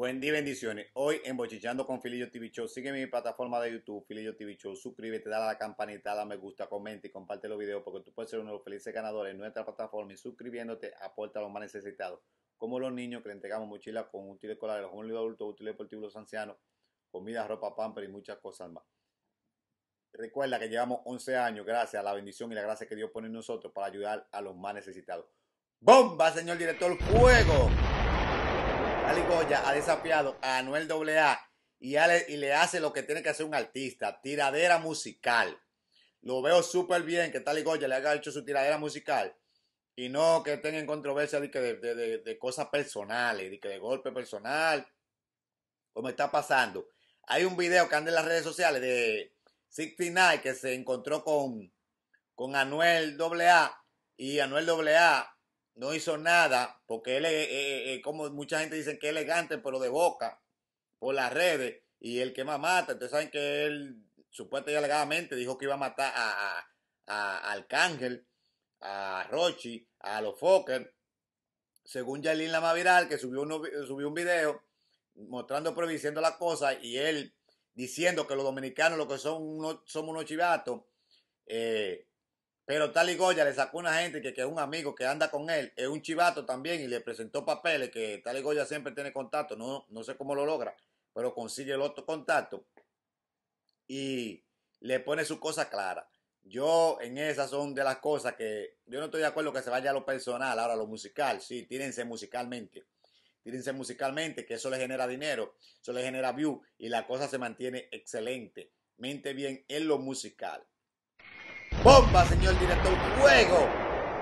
Buen día, bendiciones. Hoy en Bochichando con Filillo TV Show, sígueme en mi plataforma de YouTube, Filillo TV Show. Suscríbete, dale a la campanita, dale me gusta, comenta y comparte los videos porque tú puedes ser uno de los felices ganadores en nuestra plataforma y suscribiéndote aporta a los más necesitados, como los niños que le entregamos mochilas con útiles escolares, los jóvenes adultos, útiles deportivos, los ancianos, comida, ropa, pamper y muchas cosas más. Recuerda que llevamos 11 años gracias a la bendición y la gracia que Dios pone en nosotros para ayudar a los más necesitados. ¡Bomba, señor director! ¡Fuego! Ali Goya ha desafiado a Anuel AA y, y le hace lo que tiene que hacer un artista, tiradera musical. Lo veo súper bien que Tali Goya le haya hecho su tiradera musical y no que tengan controversia de, de, cosas personales, de, que de golpe personal, como está pasando. Hay un video que anda en las redes sociales de 69 que se encontró con, con Anuel AA y Anuel AA no hizo nada, porque él, eh, eh, eh, como mucha gente dice, que es elegante, pero de boca, por las redes, y el que más mata. Ustedes saben que él, supuestamente y alegadamente, dijo que iba a matar a, a, a Arcángel, a Rochi, a los Fokker, según Yalín Lama Viral, que subió, subió un video mostrando, diciendo la cosa y él diciendo que los dominicanos lo que son son somos unos chivatos, eh, pero tal y Goya le sacó una gente que, es un amigo que anda con él, es un chivato también y le presentó papeles que tal y Goya siempre tiene contacto, no, no sé cómo lo logra, pero consigue el otro contacto y le pone su cosa clara. Yo en esas son de las cosas que yo no estoy de acuerdo que se vaya a lo personal, ahora lo musical, sí, tírense musicalmente, tírense musicalmente, que eso le genera dinero, eso le genera view y la cosa se mantiene excelente, mente bien en lo musical Bomba, señor director. Juego.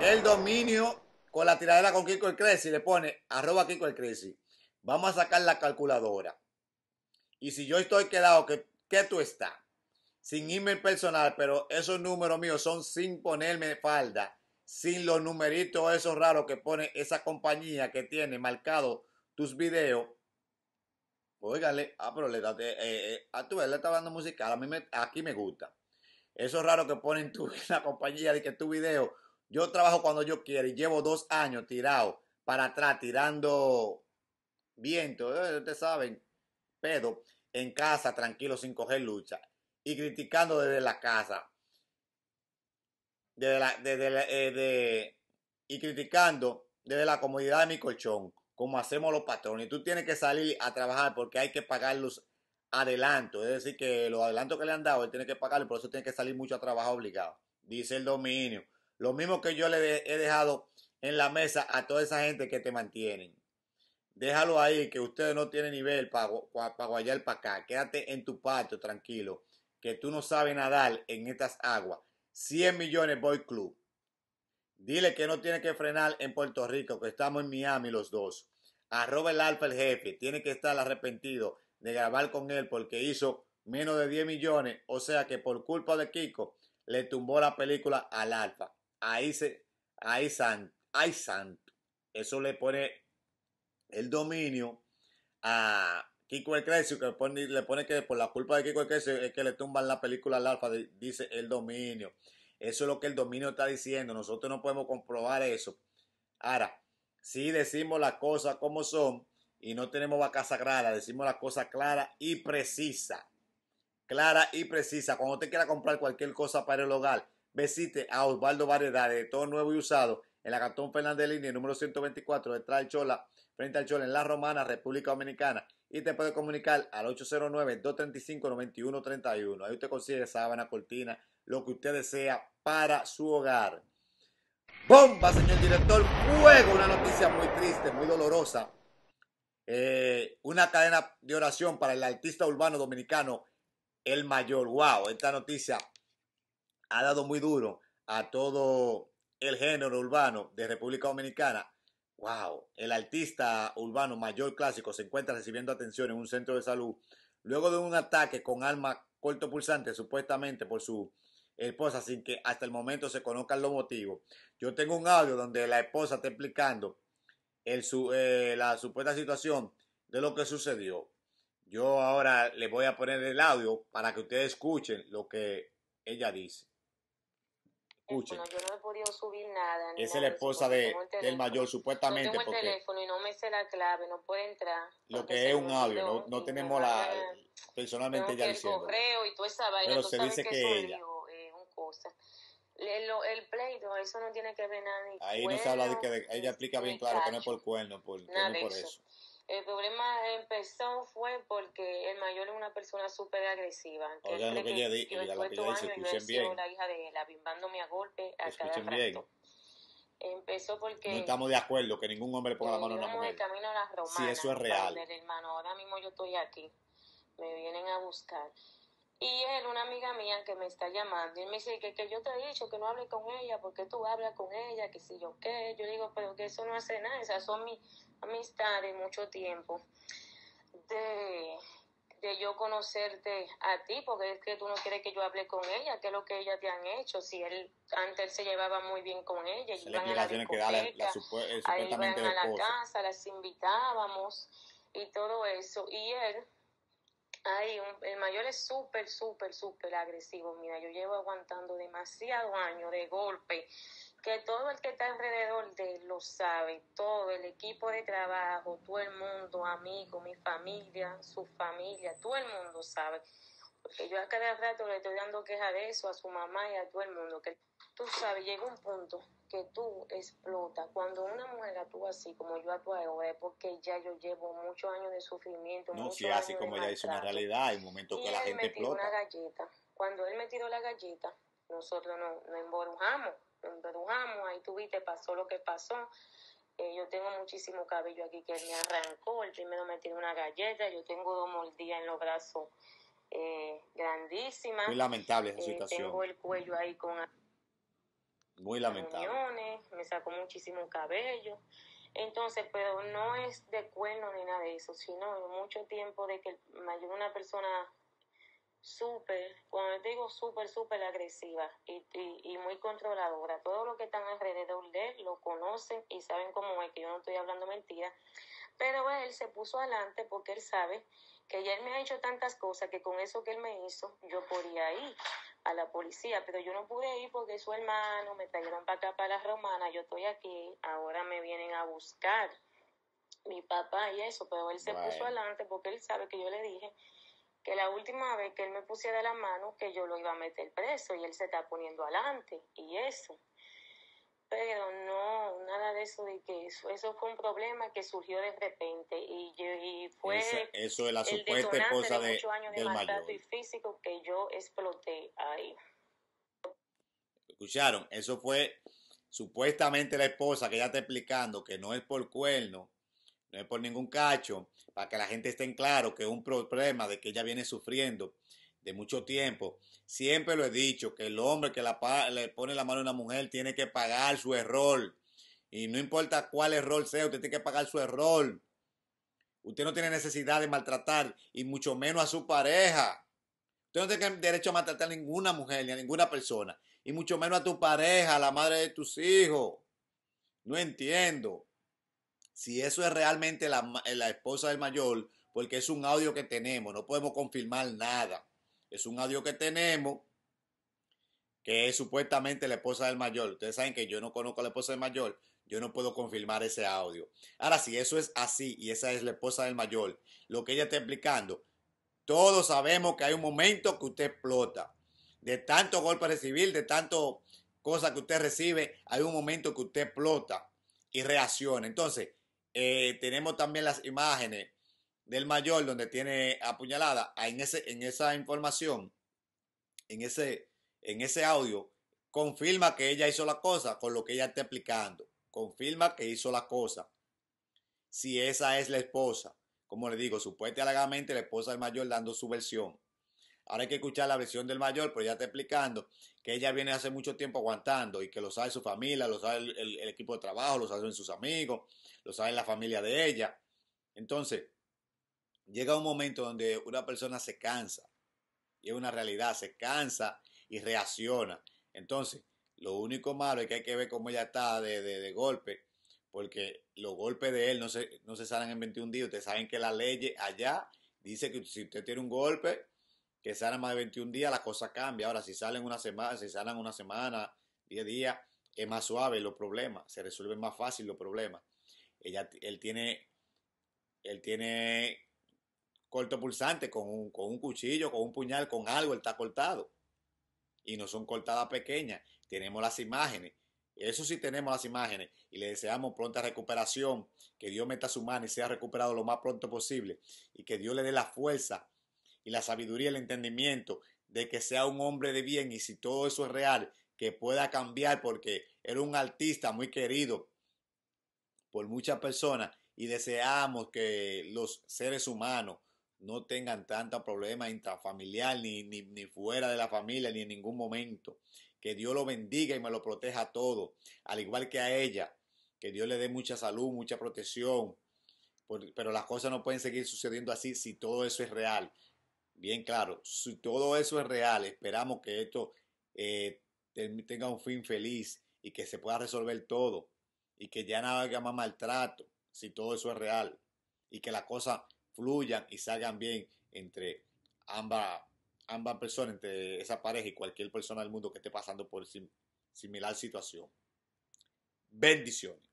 El dominio con la tiradera con Kiko el Crazy. Le pone arroba Kiko el Crazy. Vamos a sacar la calculadora. Y si yo estoy quedado, que, que tú estás? Sin email personal, pero esos números míos son sin ponerme falda. Sin los numeritos esos raros que pone esa compañía que tiene marcado tus videos. Oiganle, ah, pero le, da... a tu vez le está hablando musical. A mí aquí me gusta. Eso es raro que ponen tú en la compañía de que tu video. Yo trabajo cuando yo quiero y llevo dos años tirado para atrás, tirando viento, eh, ustedes saben, pedo, en casa, tranquilo, sin coger lucha y criticando desde la casa. Eh, y criticando desde la comodidad de mi colchón, como hacemos los patrones. Tú tienes que salir a trabajar porque hay que pagar los, adelanto, es decir, que los adelantos que le han dado, él tiene que pagarle, por eso tiene que salir mucho a trabajo obligado, dice el dominio. Lo mismo que yo le he dejado en la mesa a toda esa gente que te mantienen. Déjalo ahí, que ustedes no tienen nivel para pa, guayar para acá. Quédate en tu patio, tranquilo, que tú no sabes nadar en estas aguas. 100 millones Boy Club. Dile que no tiene que frenar en Puerto Rico, que estamos en Miami los dos. Arroba el alfa el jefe. Tiene que estar arrepentido de grabar con él porque hizo menos de 10 millones, o sea que por culpa de Kiko le tumbó la película al Alfa. Ahí se, ahí santo, ahí Eso le pone el dominio a Kiko el Crecio, que le pone que por la culpa de Kiko el Crecio es que le tumban la película al Alfa, dice el dominio. Eso es lo que el dominio está diciendo. Nosotros no podemos comprobar eso. Ahora, si decimos las cosas como son, y no tenemos vaca sagrada, decimos las cosas clara y precisa. Clara y precisa. Cuando te quiera comprar cualquier cosa para el hogar, visite a Osvaldo Variedades, de todo nuevo y usado, en la Cantón Fernández Línea, número 124, detrás del Chola, frente al Chola, en La Romana, República Dominicana. Y te puede comunicar al 809-235-9131. Ahí usted consigue sábana, cortina, lo que usted desea para su hogar. ¡Bomba, señor director! ¡Fuego! Una noticia muy triste, muy dolorosa eh, una cadena de oración para el artista urbano dominicano, el mayor. ¡Wow! Esta noticia ha dado muy duro a todo el género urbano de República Dominicana. ¡Wow! El artista urbano mayor clásico se encuentra recibiendo atención en un centro de salud luego de un ataque con arma cortopulsante, supuestamente por su esposa, sin que hasta el momento se conozcan los motivos. Yo tengo un audio donde la esposa está explicando el, eh, la supuesta situación de lo que sucedió. Yo ahora le voy a poner el audio para que ustedes escuchen lo que ella dice. Escuchen. Bueno, yo no he podido subir nada. Ni es la esposa de, del mayor, supuestamente. No tengo el teléfono y no me sé la clave, no puedo entrar. Lo que es un audio, no, no tenemos la. personalmente ya diciendo. El correo y toda esa vaina. Pero se dice que, que ella. un cosa el, pleito, eso no tiene que ver nada. Ahí cuerno, no se habla de que de, ella explica bien claro que no es por cuerno, por, nada no por eso. El problema empezó fue porque el mayor es una persona súper agresiva. Que Oigan lo que ella dice, yo lo que ella dice, escuchen bien. la hija de él, abimbándome a golpe a escuchen cada bien. rato. Empezó porque... No estamos de acuerdo que ningún hombre ponga la mano en una mujer. camino a las romanas. Si eso es real. ahora mismo yo estoy aquí. Me vienen a buscar. Y él, una amiga mía que me está llamando, y me dice que, que yo te he dicho que no hable con ella, porque tú hablas con ella, que si yo qué. Yo digo, pero que eso no hace nada, esas son mis amistades mucho tiempo. De, yo conocerte a ti, porque es que tú no quieres que yo hable con ella, que es lo que ella te han hecho. Si él antes él se llevaba muy bien con ella, y iban a la eh, ahí iban a la casa, las invitábamos y todo eso. Y él Ay, el mayor es súper, súper, súper agresivo. Mira, yo llevo aguantando demasiado años de golpe, que todo el que está alrededor de él lo sabe, todo el equipo de trabajo, todo el mundo, amigos, mi familia, su familia, todo el mundo sabe. Porque yo a cada rato le estoy dando queja de eso a su mamá y a todo el mundo, que tú sabes, llega un punto que tú explota cuando una mujer actúa así como yo actúo es porque ya yo llevo muchos años de sufrimiento. No, si así como ella dice una realidad, hay momentos que la gente explota. Una galleta. Cuando él me la galleta, nosotros nos, no nos embrujamos, ahí tuviste, pasó lo que pasó. Eh, yo tengo muchísimo cabello aquí que me arrancó, el primero me tiró una galleta, yo tengo dos mordidas en los brazos eh, grandísimas. Muy lamentable esa eh, situación. tengo el cuello ahí con muy lamentable. me sacó muchísimo cabello. Entonces, pero no es de cuerno ni nada de eso, sino mucho tiempo de que una persona súper, cuando digo súper, súper agresiva y, muy controladora. Todo lo que están alrededor de él lo conocen y saben cómo es, que yo no estoy hablando mentira. Pero él se puso adelante porque él sabe que ya él me ha hecho tantas cosas que con eso que él me hizo, yo podía ir a la policía, pero yo no pude ir porque su hermano me trajeron para acá, para la romana, yo estoy aquí, ahora me vienen a buscar mi papá y eso, pero él se puso adelante porque él sabe que yo le dije que la última vez que él me pusiera la mano, que yo lo iba a meter preso y él se está poniendo adelante y eso pero no, nada de eso, de que eso, eso fue un problema que surgió de repente y, y fue eso, es la supuesta esposa de, años de físico que yo exploté ahí. Escucharon, eso fue supuestamente la esposa que ella está explicando que no es por cuerno, no es por ningún cacho, para que la gente esté en claro que es un problema de que ella viene sufriendo de mucho tiempo, siempre lo he dicho, que el hombre que le pone la mano a una mujer tiene que pagar su error. Y no importa cuál error sea, usted tiene que pagar su error. Usted no tiene necesidad de maltratar y mucho menos a su pareja. Usted no tiene derecho a maltratar a ninguna mujer ni a ninguna persona. Y mucho menos a tu pareja, a la madre de tus hijos. No entiendo. Si eso es realmente la esposa del mayor, porque es un audio que tenemos, no podemos confirmar nada. Es un audio que tenemos que es supuestamente la esposa del mayor. Ustedes saben que yo no conozco a la esposa del mayor. Yo no puedo confirmar ese audio. Ahora, si eso es así y esa es la esposa del mayor, lo que ella está explicando, todos sabemos que hay un momento que usted explota. De tanto golpe recibir, de tanto cosa que usted recibe, hay un momento que usted explota y reacciona. Entonces, eh, tenemos también las imágenes del mayor donde tiene apuñalada, en, ese, en esa información, en ese, en ese audio, confirma que ella hizo la cosa con lo que ella está explicando. Confirma que hizo la cosa. Si esa es la esposa, como le digo, supuestamente la esposa del mayor dando su versión. Ahora hay que escuchar la versión del mayor, pero ya está explicando que ella viene hace mucho tiempo aguantando y que lo sabe su familia, lo sabe el, equipo de trabajo, lo sabe sus amigos, lo sabe la familia de ella. Entonces, llega un momento donde una persona se cansa, y es una realidad, se cansa y reacciona. Entonces, lo único malo es que hay que ver cómo ella está de, golpe, porque los golpes de él no se, no se salen en 21 días. Ustedes saben que la ley allá dice que si usted tiene un golpe que sana más de 21 días, la cosa cambia. Ahora, si salen una semana, si salen una semana, 10 días, es más suave los problemas, se resuelven más fácil los problemas. Ella, él tiene, él tiene corto pulsante con un, con un cuchillo, con un puñal, con algo, él está cortado. Y no son cortadas pequeñas. Tenemos las imágenes. Eso sí tenemos las imágenes y le deseamos pronta recuperación, que Dios meta su mano y sea recuperado lo más pronto posible y que Dios le dé la fuerza y la sabiduría, y el entendimiento de que sea un hombre de bien y si todo eso es real, que pueda cambiar porque era un artista muy querido por muchas personas y deseamos que los seres humanos no tengan tanto problema intrafamiliar ni, ni, fuera de la familia ni en ningún momento. Que Dios lo bendiga y me lo proteja a todo, al igual que a ella. Que Dios le dé mucha salud, mucha protección. pero las cosas no pueden seguir sucediendo así si todo eso es real. Bien claro, si todo eso es real, esperamos que esto eh, tenga un fin feliz y que se pueda resolver todo y que ya nada haya más maltrato, si todo eso es real y que la cosa fluyan y salgan bien entre ambas ambas personas, entre esa pareja y cualquier persona del mundo que esté pasando por similar situación. Bendiciones.